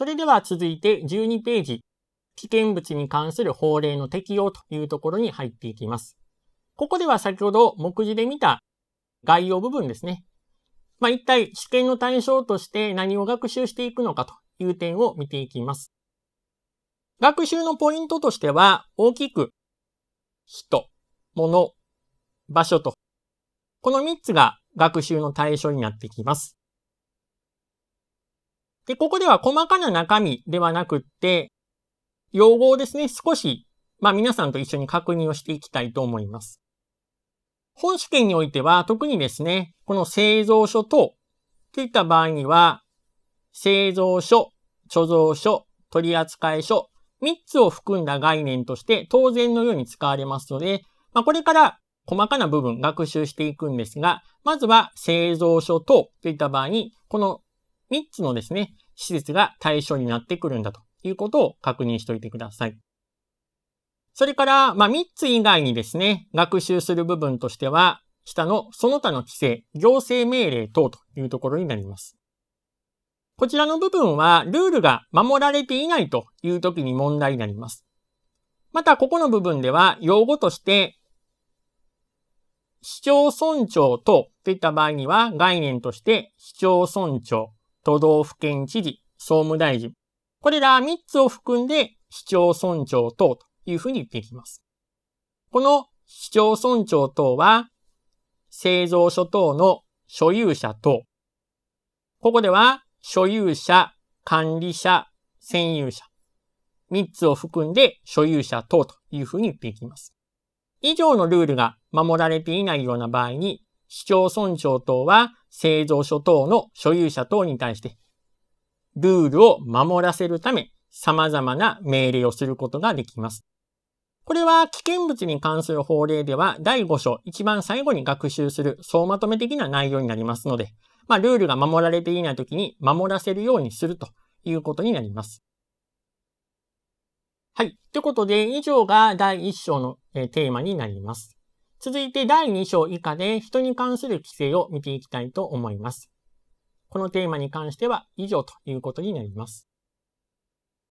それでは続いて12ページ、危険物に関する法令の適用というところに入っていきます。ここでは先ほど目次で見た概要部分ですね。まあ、一体試験の対象として何を学習していくのかという点を見ていきます。学習のポイントとしては大きく人、物、場所と、この3つが学習の対象になってきます。で、ここでは細かな中身ではなくって、用語をですね、少し、まあ皆さんと一緒に確認をしていきたいと思います。本試験においては、特にですね、この製造所等といった場合には、製造所、貯蔵所、取扱所、3つを含んだ概念として当然のように使われますので、まあ、これから細かな部分学習していくんですが、まずは製造所等といった場合に、この3つのですね、施設が対象になってくるんだということを確認しておいてください。それから、まあ、3つ以外にですね、学習する部分としては、下のその他の規制、行政命令等というところになります。こちらの部分は、ルールが守られていないという時に問題になります。また、ここの部分では、用語として、市町村長等といった場合には、概念として、市町村長、都道府県知事、総務大臣。これら3つを含んで市町村長等というふうに言っていきます。この市町村長等は、製造所等の所有者等。ここでは、所有者、管理者、占有者。3つを含んで所有者等というふうに言っていきます。以上のルールが守られていないような場合に、市町村長等は製造所等の所有者等に対して、ルールを守らせるため、様々な命令をすることができます。これは危険物に関する法令では第5章一番最後に学習する総まとめ的な内容になりますので、まあ、ルールが守られていない時に守らせるようにするということになります。はい。ということで、以上が第1章のテーマになります。続いて第2章以下で人に関する規制を見ていきたいと思います。このテーマに関しては以上ということになります。